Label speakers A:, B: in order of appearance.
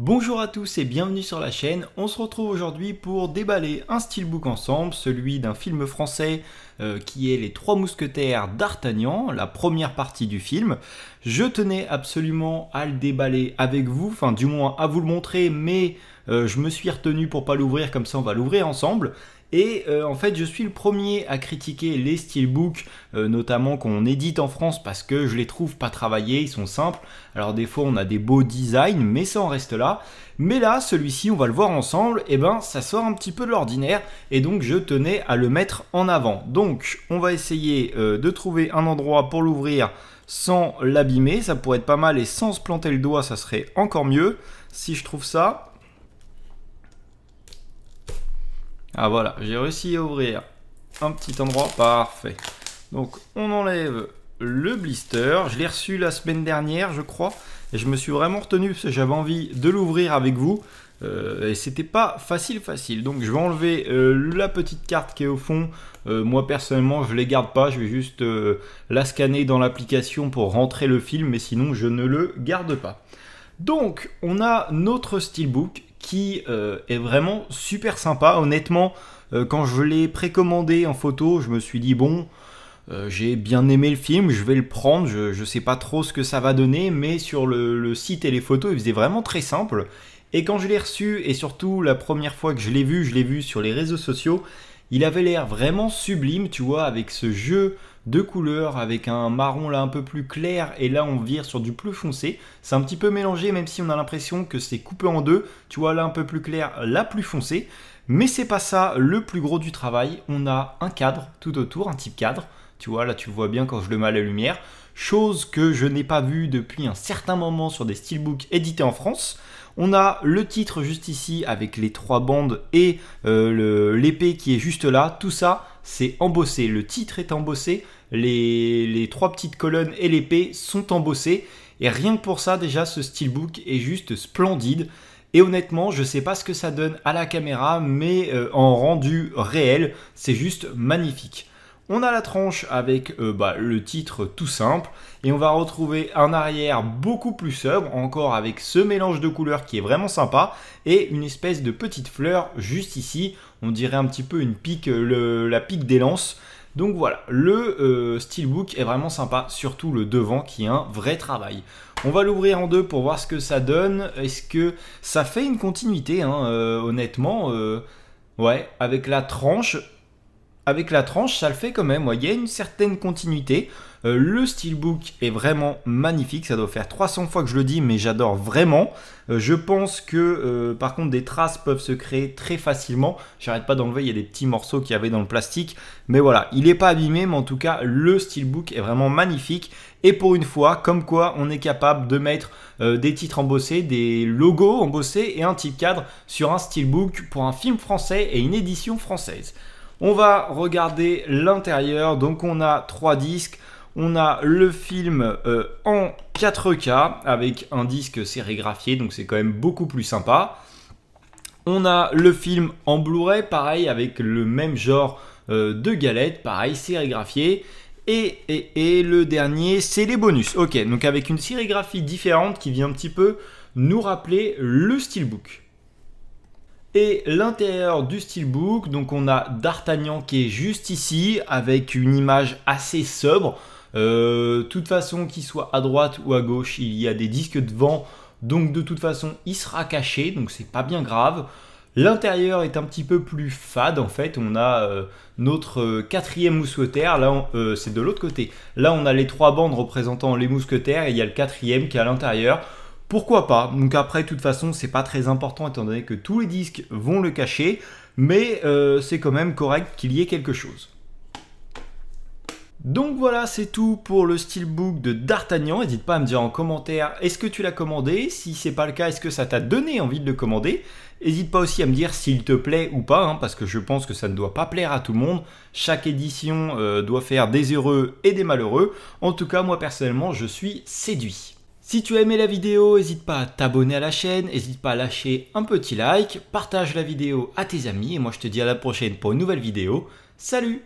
A: Bonjour à tous et bienvenue sur la chaîne. On se retrouve aujourd'hui pour déballer un steelbook ensemble, celui d'un film français euh, qui est Les Trois Mousquetaires d'Artagnan, la première partie du film. Je tenais absolument à le déballer avec vous, enfin du moins à vous le montrer, mais euh, je me suis retenu pour pas l'ouvrir, comme ça on va l'ouvrir ensemble. Et euh, en fait, je suis le premier à critiquer les steelbooks, euh, notamment qu'on édite en France parce que je les trouve pas travaillés, ils sont simples. Alors des fois, on a des beaux designs, mais ça en reste là. Mais là, celui-ci, on va le voir ensemble, et eh ben ça sort un petit peu de l'ordinaire, et donc je tenais à le mettre en avant. Donc, on va essayer de trouver un endroit pour l'ouvrir sans l'abîmer, ça pourrait être pas mal, et sans se planter le doigt, ça serait encore mieux. Si je trouve ça, Ah voilà, j'ai réussi à ouvrir un petit endroit. Parfait. Donc on enlève le blister. Je l'ai reçu la semaine dernière, je crois. Et je me suis vraiment retenu parce que j'avais envie de l'ouvrir avec vous. Euh, et c'était pas facile facile. Donc je vais enlever euh, la petite carte qui est au fond. Euh, moi personnellement je les garde pas, je vais juste la scanner dans l'application pour rentrer le film, mais sinon je ne le garde pas. Donc on a notre steelbook qui euh, est vraiment super sympa. Honnêtement, euh, quand je l'ai précommandé en photo, je me suis dit bon, euh, j'ai bien aimé le film, je vais le prendre. Je ne sais pas trop ce que ça va donner, mais sur le, le site et les photos, il faisait vraiment très simple. Et quand je l'ai reçu, et surtout la première fois que je l'ai vu, je l'ai vu sur les réseaux sociaux, il avait l'air vraiment sublime, tu vois, avec ce jeu deux couleurs avec un marron là un peu plus clair et là on vire sur du plus foncé. C'est un petit peu mélangé même si on a l'impression que c'est coupé en deux. Tu vois là un peu plus clair, la plus foncé. Mais c'est pas ça le plus gros du travail. On a un cadre tout autour, un type cadre. Tu vois là tu vois bien quand je le mets à la lumière chose que je n'ai pas vue depuis un certain moment sur des steelbooks édités en France. On a le titre juste ici avec les trois bandes et euh, l'épée qui est juste là. Tout ça, c'est embossé. Le titre est embossé, les, trois petites colonnes et l'épée sont embossées. Et rien que pour ça, déjà, ce steelbook est juste splendide. Et honnêtement, je ne sais pas ce que ça donne à la caméra, mais euh, en rendu réel, c'est juste magnifique. On a la tranche avec euh, bah, le titre tout simple et on va retrouver un arrière beaucoup plus sobre, encore avec ce mélange de couleurs qui est vraiment sympa et une espèce de petite fleur juste ici. On dirait un petit peu une pique, euh, la pique des lances. Donc voilà, le euh, steelbook est vraiment sympa, surtout le devant qui est un vrai travail. On va l'ouvrir en deux pour voir ce que ça donne. Est-ce que ça fait une continuité, hein, honnêtement Ouais, avec la tranche, avec la tranche, ça le fait quand même. Il y a une certaine continuité. Euh, le steelbook est vraiment magnifique. Ça doit faire 300 fois que je le dis, mais j'adore vraiment. Euh, je pense que, euh, par contre, des traces peuvent se créer très facilement. J'arrête pas d'enlever, il y a des petits morceaux qu'il y avait dans le plastique. Mais voilà, il n'est pas abîmé, mais en tout cas, le steelbook est vraiment magnifique. Et pour une fois, comme quoi on est capable de mettre des titres embossés, des logos embossés et un titre cadre sur un steelbook pour un film français et une édition française. On va regarder l'intérieur. Donc on a trois disques. On a le film euh, en 4K avec un disque sérigraphié, donc c'est quand même beaucoup plus sympa. On a le film en Blu-ray, pareil, avec le même genre euh, de galette, pareil, sérigraphié. Et, et le dernier, c'est les bonus. Ok, donc avec une sérigraphie différente qui vient un petit peu nous rappeler le steelbook. Et l'intérieur du steelbook, donc on a D'Artagnan qui est juste ici avec une image assez sobre. Euh, toute façon, qu'il soit à droite ou à gauche, il y a des disques de devant. Donc de toute façon, il sera caché, donc c'est pas bien grave. L'intérieur est un petit peu plus fade en fait. On a euh, notre euh, quatrième mousquetaire. Là, euh, c'est de l'autre côté. Là, on a les trois bandes représentant les mousquetaires et il y a le quatrième qui est à l'intérieur pourquoi pas Donc après, de toute façon, c'est pas très important étant donné que tous les disques vont le cacher, mais euh, c'est quand même correct qu'il y ait quelque chose. Donc voilà, c'est tout pour le steelbook de D'Artagnan. N'hésite pas à me dire en commentaire est-ce que tu l'as commandé Si c'est pas le cas, est-ce que ça t'a donné envie de le commander N'hésite pas aussi à me dire s'il te plaît ou pas, hein, parce que je pense que ça ne doit pas plaire à tout le monde. Chaque édition euh, doit faire des heureux et des malheureux. En tout cas, moi personnellement, je suis séduit. Si tu as aimé la vidéo, n'hésite pas à t'abonner à la chaîne, n'hésite pas à lâcher un petit like, partage la vidéo à tes amis et moi je te dis à la prochaine pour une nouvelle vidéo. Salut